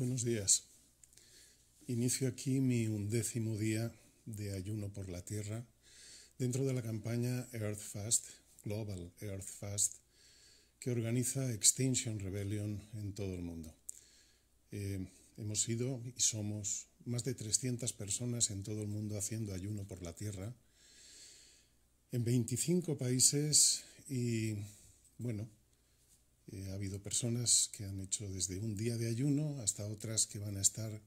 Buenos días. Inicio aquí mi undécimo día de ayuno por la tierra dentro de la campaña Earth Fast, Global Earth Fast, que organiza Extinction Rebellion en todo el mundo. Eh, hemos sido y somos más de 300 personas en todo el mundo haciendo ayuno por la tierra en 25 países y, bueno, eh, ha habido personas que han hecho desde un día de ayuno hasta otras que van a estar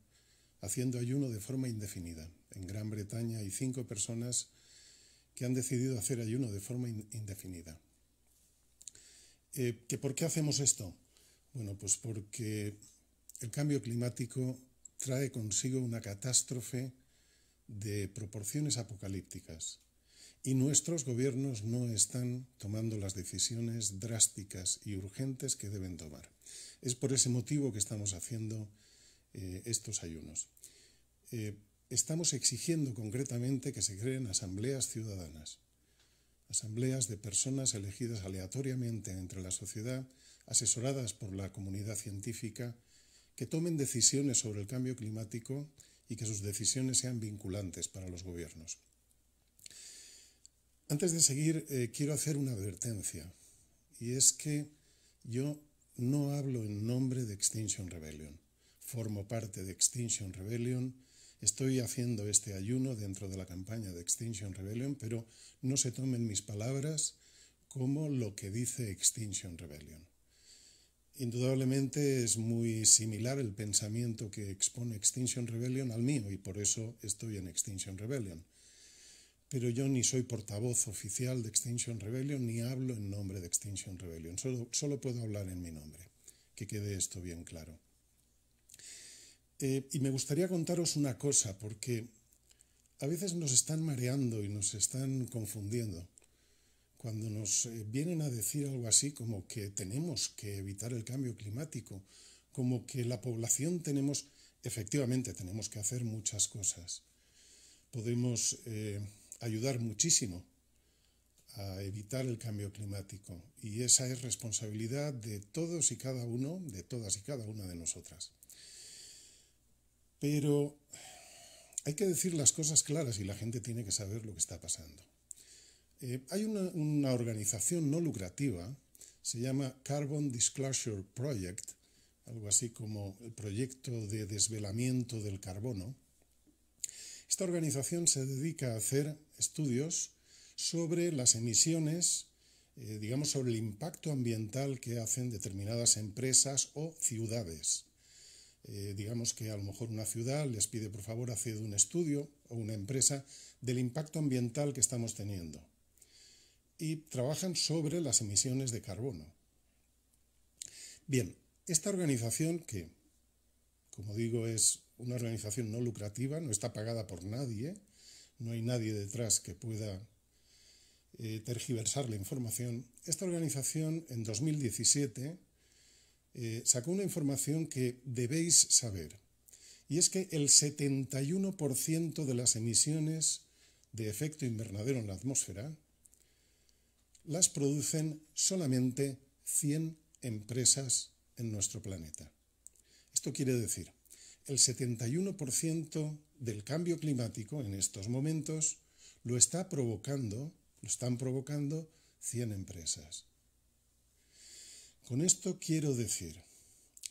haciendo ayuno de forma indefinida. En Gran Bretaña hay cinco personas que han decidido hacer ayuno de forma indefinida. Eh, ¿Por qué hacemos esto? Bueno, pues porque el cambio climático trae consigo una catástrofe de proporciones apocalípticas. Y nuestros gobiernos no están tomando las decisiones drásticas y urgentes que deben tomar. Es por ese motivo que estamos haciendo eh, estos ayunos. Eh, estamos exigiendo concretamente que se creen asambleas ciudadanas, asambleas de personas elegidas aleatoriamente entre la sociedad, asesoradas por la comunidad científica, que tomen decisiones sobre el cambio climático y que sus decisiones sean vinculantes para los gobiernos. Antes de seguir, eh, quiero hacer una advertencia, y es que yo no hablo en nombre de Extinction Rebellion. Formo parte de Extinction Rebellion, estoy haciendo este ayuno dentro de la campaña de Extinction Rebellion, pero no se tomen mis palabras como lo que dice Extinction Rebellion. Indudablemente es muy similar el pensamiento que expone Extinction Rebellion al mío y por eso estoy en Extinction Rebellion pero yo ni soy portavoz oficial de Extinction Rebellion ni hablo en nombre de Extinction Rebellion, solo, puedo hablar en mi nombre, que quede esto bien claro. Eh, y me gustaría contaros una cosa, porque a veces nos están mareando y nos están confundiendo. Cuando nos eh, vienen a decir algo así como que tenemos que evitar el cambio climático, como que la población tenemos, efectivamente tenemos que hacer muchas cosas. Podemos eh, ayudar muchísimo a evitar el cambio climático y esa es responsabilidad de todos y cada uno, de todas y cada una de nosotras. Pero hay que decir las cosas claras y la gente tiene que saber lo que está pasando. Eh, hay una, organización no lucrativa, se llama Carbon Disclosure Project, algo así como el proyecto de desvelamiento del carbono. Esta organización se dedica a hacer estudios sobre las emisiones, eh, digamos, sobre el impacto ambiental que hacen determinadas empresas o ciudades. Eh, digamos que a lo mejor una ciudad les pide por favor hacer un estudio o una empresa del impacto ambiental que estamos teniendo. Y trabajan sobre las emisiones de carbono. Bien, esta organización que, como digo, es una organización no lucrativa, no está pagada por nadie, no hay nadie detrás que pueda eh, tergiversar la información, esta organización en 2017 eh, sacó una información que debéis saber. Y es que el 71% de las emisiones de efecto invernadero en la atmósfera las producen solamente 100 empresas en nuestro planeta. Esto quiere decir, el 71% del cambio climático en estos momentos lo está provocando, lo están provocando 100 empresas. Con esto quiero decir,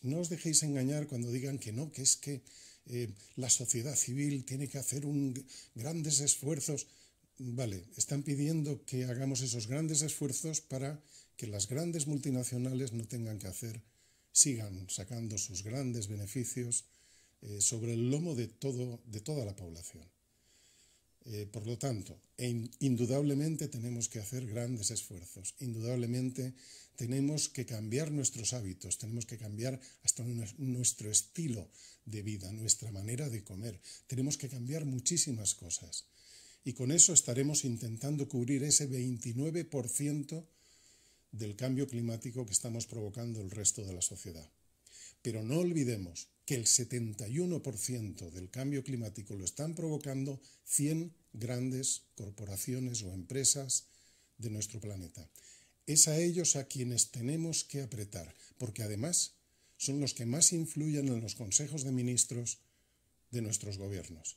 no os dejéis engañar cuando digan que no, que es que eh, la sociedad civil tiene que hacer grandes esfuerzos. Vale, están pidiendo que hagamos esos grandes esfuerzos para que las grandes multinacionales no tengan que hacer, sigan sacando sus grandes beneficios eh, sobre el lomo de, todo, de toda la población. Eh, por lo tanto, e indudablemente tenemos que hacer grandes esfuerzos, indudablemente tenemos que cambiar nuestros hábitos, tenemos que cambiar hasta nuestro estilo de vida, nuestra manera de comer, tenemos que cambiar muchísimas cosas. Y con eso estaremos intentando cubrir ese 29% del cambio climático que estamos provocando el resto de la sociedad. Pero no olvidemos que el 71% del cambio climático lo están provocando 100 grandes corporaciones o empresas de nuestro planeta. Es a ellos a quienes tenemos que apretar, porque además son los que más influyen en los consejos de ministros de nuestros gobiernos,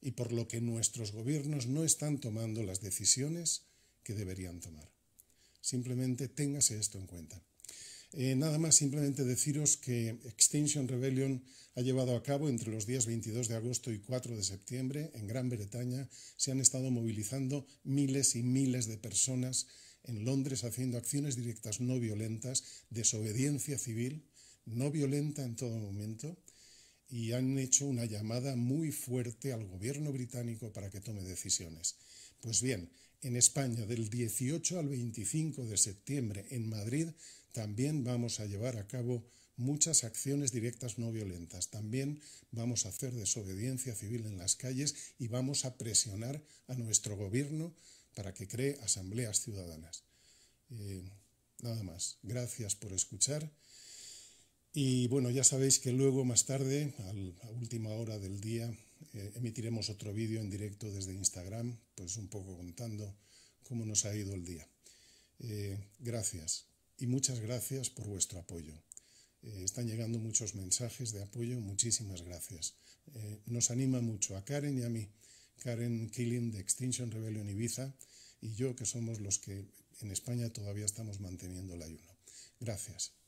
y por lo que nuestros gobiernos no están tomando las decisiones que deberían tomar. Simplemente téngase esto en cuenta. Eh, nada más simplemente deciros que Extinction Rebellion ha llevado a cabo entre los días 22 de agosto y 4 de septiembre en Gran Bretaña. Se han estado movilizando miles y miles de personas en Londres haciendo acciones directas no violentas, desobediencia civil, no violenta en todo momento, y han hecho una llamada muy fuerte al gobierno británico para que tome decisiones. Pues bien, en España del 18 al 25 de septiembre en Madrid también vamos a llevar a cabo muchas acciones directas no violentas. También vamos a hacer desobediencia civil en las calles y vamos a presionar a nuestro gobierno para que cree asambleas ciudadanas. Eh, nada más. Gracias por escuchar y bueno, ya sabéis que luego, más tarde, a última hora del día, eh, emitiremos otro vídeo en directo desde Instagram, pues un poco contando cómo nos ha ido el día. Eh, gracias y muchas gracias por vuestro apoyo. Eh, están llegando muchos mensajes de apoyo, muchísimas gracias. nos anima mucho a Karen y a mí. Karen Killing de Extinction Rebellion Ibiza y yo, que somos los que en España todavía estamos manteniendo el ayuno. Gracias.